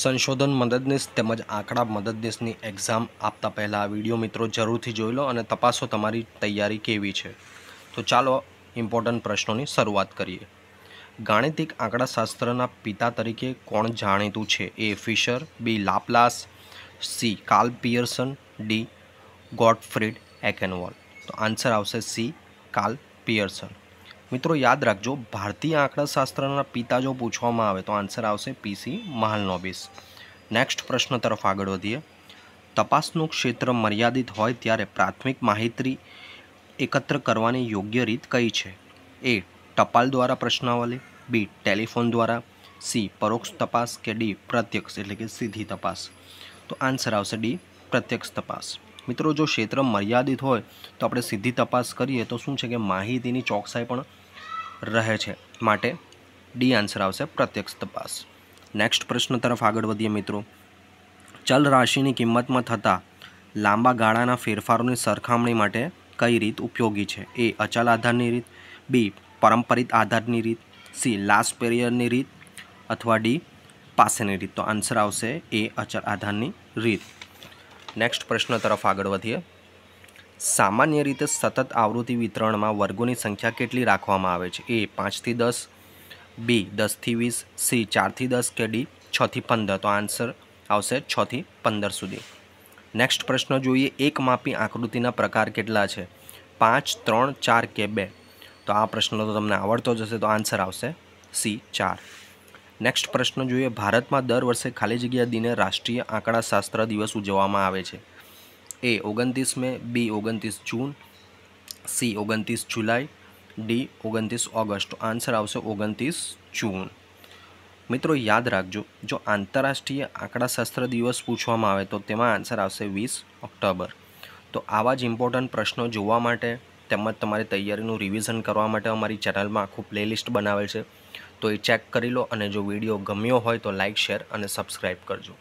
સંશોધન મદદનીશ તેમજ આંકડા મદદનીશની એક્ઝામ આપતા પહેલાં આ વિડીયો મિત્રો જરૂરથી જોઈ લો અને તપાસો તમારી તૈયારી કેવી છે તો ચાલો ઇમ્પોર્ટન્ટ પ્રશ્નોની શરૂઆત કરીએ ગાણિતિક આંકડાશાસ્ત્રના પિતા તરીકે કોણ જાણીતું છે A Fisher B Laplace C Karl Pearson D Gottfried Achenwall તો આન્સર આવશે સી કાર્લ પિયર્સન મિત્રો યાદ રાખજો ભારતીય આંકડાશાસ્ત્રના પિતા જો પૂછવામાં આવે તો આન્સર આવશે પીસી મહાલનોબિસ નેક્સ્ટ પ્રશ્ન તરફ આગળ વધીએ તપાસનું ક્ષેત્ર મર્યાદિત હોય ત્યારે પ્રાથમિક માહિતી એકત્ર કરવાની યોગ્ય રીત કઈ છે એ ટપાલ દ્વારા પ્રશ્નાવલી બી ટેલિફોન દ્વારા સી પરોક્ષ તપાસ કે ડી પ્રત્યક્ષ એટલે કે સીધી તપાસ તો આન્સર આવશે ડી પ્રત્યક્ષ તપાસ મિત્રો જો ક્ષેત્ર મર્યાદિત હોય તો આપણે સીધી તપાસ કરીએ તો શું છે કે માહિતીની ચોકસાઈ પણ રહે છે માટે ડી આન્સર આવશે પ્રત્યક્ષ તપાસ નેક્સ્ટ પ્રશ્ન તરફ આગળ વધીએ મિત્રો ચલ રાશિની કિંમતમાં થતા લાંબા ગાળાના ફેરફારોની સરખામણી માટે કઈ રીત ઉપયોગી છે એ અચલ આધારની રીત બી પરંપરિત આધારની રીત સી લાસ્ટ પેરિયડની રીત અથવા ડી પાસેની રીત તો આન્સર આવશે એ અચલ આધારની રીત નેક્સ્ટ પ્રશ્ન તરફ આગળ વધીએ સામાન્ય રીતે સતત આવૃત્તિ વિતરણમાં વર્ગોની સંખ્યા કેટલી રાખવામાં આવે છે એ પાંચથી દસ બી દસથી વીસ સી ચારથી દસ કે ડી છથી પંદર તો આન્સર આવશે છથી પંદર સુધી નેક્સ્ટ પ્રશ્ન જોઈએ એક માપી આકૃતિના પ્રકાર કેટલા છે પાંચ ત્રણ ચાર કે બે તો આ પ્રશ્ન તો તમને આવડતો જશે તો આન્સર આવશે સી ચાર નેક્સ્ટ પ્રશ્ન જોઈએ ભારતમાં દર વર્ષે ખાલી જગ્યા દિને રાષ્ટ્રીય આંકડાશાસ્ત્ર દિવસ ઉજવવામાં આવે છે એ ઓગણત્રીસ મે બી ઓગણત્રીસ જૂન સી ઓગણત્રીસ જુલાઈ ડી ઓગણત્રીસ ઓગસ્ટ આન્સર આવશે ઓગણત્રીસ જૂન મિત્રો યાદ રાખજો જો આંતરરાષ્ટ્રીય આંકડાશાસ્ત્ર દિવસ પૂછવામાં આવે તો તેમાં આન્સર આવશે વીસ ઓક્ટોબર તો આવા જ ઇમ્પોર્ટન્ટ પ્રશ્નો જોવા માટે તેમજ તમારી તૈયારીનું રિવિઝન કરવા માટે અમારી ચેનલમાં આખું પ્લેલિસ્ટ બનાવેલ છે તો એ ચેક કરી લો અને જો વિડીયો ગમ્યો હોય તો લાઇક શેર અને સબસ્ક્રાઈબ કરજો